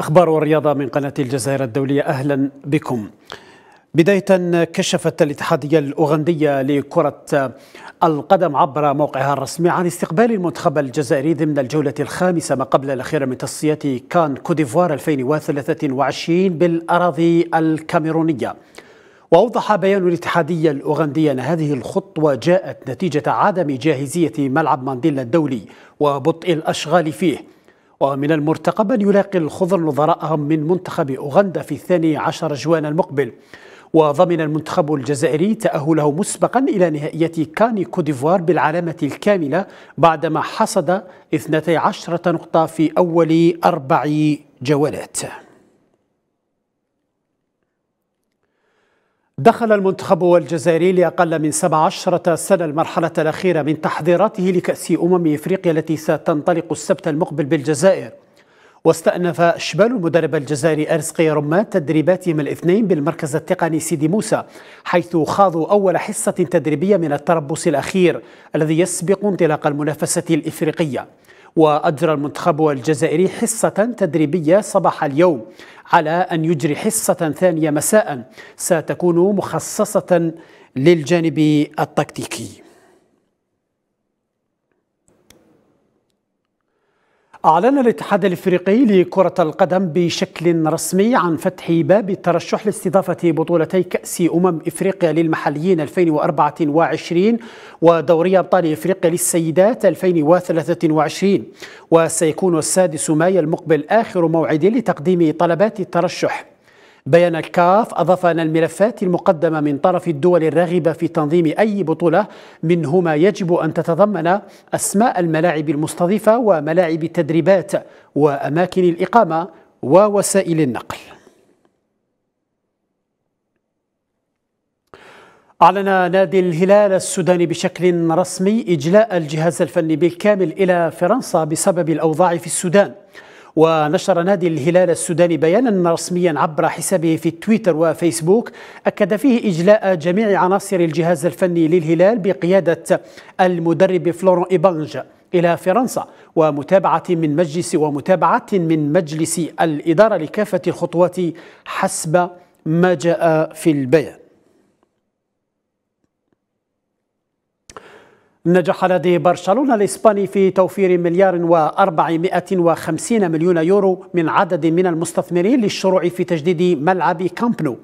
أخبار الرياضة من قناة الجزائر الدولية أهلا بكم بداية كشفت الاتحادية الأوغندية لكرة القدم عبر موقعها الرسمي عن استقبال المنتخب الجزائري ضمن الجولة الخامسة ما قبل الأخيرة من تصفيات كان كوديفوار 2023 بالأراضي الكاميرونية وأوضح بيان الاتحادية الأوغندية أن هذه الخطوة جاءت نتيجة عدم جاهزية ملعب مانديلا الدولي وبطء الأشغال فيه ومن المرتقب أن يلاقي الخضر نظراءهم من منتخب أوغندا في الثاني عشر جوان المقبل وضمن المنتخب الجزائري تأهله مسبقا إلى نهائية كاني كوديفوار بالعلامة الكاملة بعدما حصد 12 نقطة في أول أربع جولات دخل المنتخب الجزائري لأقل من 17 سنة المرحلة الأخيرة من تحضيراته لكأس أمم إفريقيا التي ستنطلق السبت المقبل بالجزائر واستأنف شبال المدرب الجزائري أرزقي رمات تدريباتهم الاثنين بالمركز التقني سيدي موسى حيث خاضوا أول حصة تدريبية من التربص الأخير الذي يسبق انطلاق المنافسة الإفريقية وأجرى المنتخب الجزائري حصة تدريبية صباح اليوم على أن يجري حصة ثانية مساء ستكون مخصصة للجانب التكتيكي أعلن الاتحاد الإفريقي لكرة القدم بشكل رسمي عن فتح باب الترشح لاستضافة بطولتي كأس أمم إفريقيا للمحليين 2024 ودوري أبطال إفريقيا للسيدات 2023 وسيكون السادس مايو المقبل آخر موعد لتقديم طلبات الترشح بيان الكاف أضاف أن الملفات المقدمة من طرف الدول الراغبة في تنظيم أي بطولة منهما يجب أن تتضمن أسماء الملاعب المستضيفة وملاعب التدريبات وأماكن الإقامة ووسائل النقل أعلن نادي الهلال السوداني بشكل رسمي إجلاء الجهاز الفني بالكامل إلى فرنسا بسبب الأوضاع في السودان ونشر نادي الهلال السوداني بيانا رسميا عبر حسابه في تويتر وفيسبوك أكد فيه إجلاء جميع عناصر الجهاز الفني للهلال بقيادة المدرب فلورون إبانج إلى فرنسا ومتابعة من مجلس ومتابعة من مجلس الإدارة لكافة الخطوات حسب ما جاء في البيان نجح لدى برشلونة الإسباني في توفير مليار و450 مليون يورو من عدد من المستثمرين للشروع في تجديد ملعب كامبنو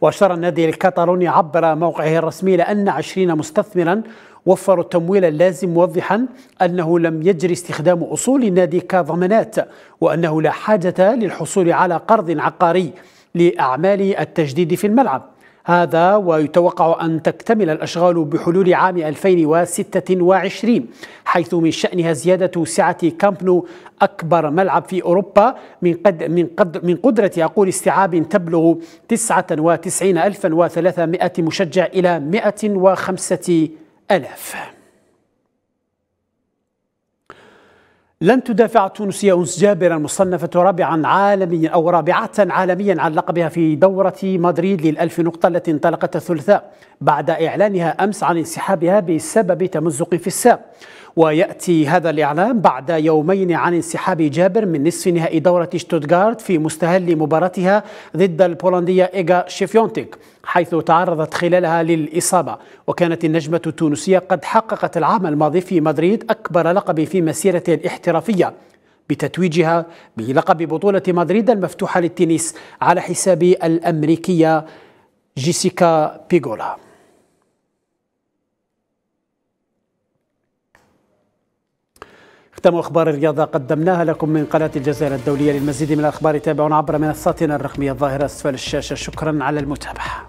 وأشار النادي الكتالوني عبر موقعه الرسمي لأن 20 مستثمرا وفروا التمويل اللازم موضحا أنه لم يجري استخدام أصول النادي كضمانات وأنه لا حاجة للحصول على قرض عقاري لأعمال التجديد في الملعب هذا ويتوقع أن تكتمل الأشغال بحلول عام 2026 حيث من شأنها زيادة سعة كامب نو أكبر ملعب في أوروبا من قد من قد من قدرة أقول استيعاب تبلغ 99300 مشجع إلى 105000 لن تدافع تونسية أنس جابر المصنفة رابعا عالميا أو رابعة عالميا عن لقبها في دورة مدريد للألف نقطة التي انطلقت الثلاثاء بعد إعلانها أمس عن انسحابها بسبب تمزق في الساق ويأتي هذا الإعلان بعد يومين عن انسحاب جابر من نصف نهائي دورة شتوتغارت في مستهل مباراتها ضد البولندية إيغا شيفيونتيك حيث تعرضت خلالها للإصابة وكانت النجمة التونسية قد حققت العام الماضي في مدريد أكبر لقب في مسيرتها الاحترافية بتتويجها بلقب بطولة مدريد المفتوحة للتنس على حساب الأمريكية جيسيكا بيغولا ختام أخبار الرياضة قدمناها لكم من قناة الجزائر الدولية للمزيد من الأخبار تابعونا عبر منصاتنا الرقمية الظاهرة أسفل الشاشة شكرا على المتابعة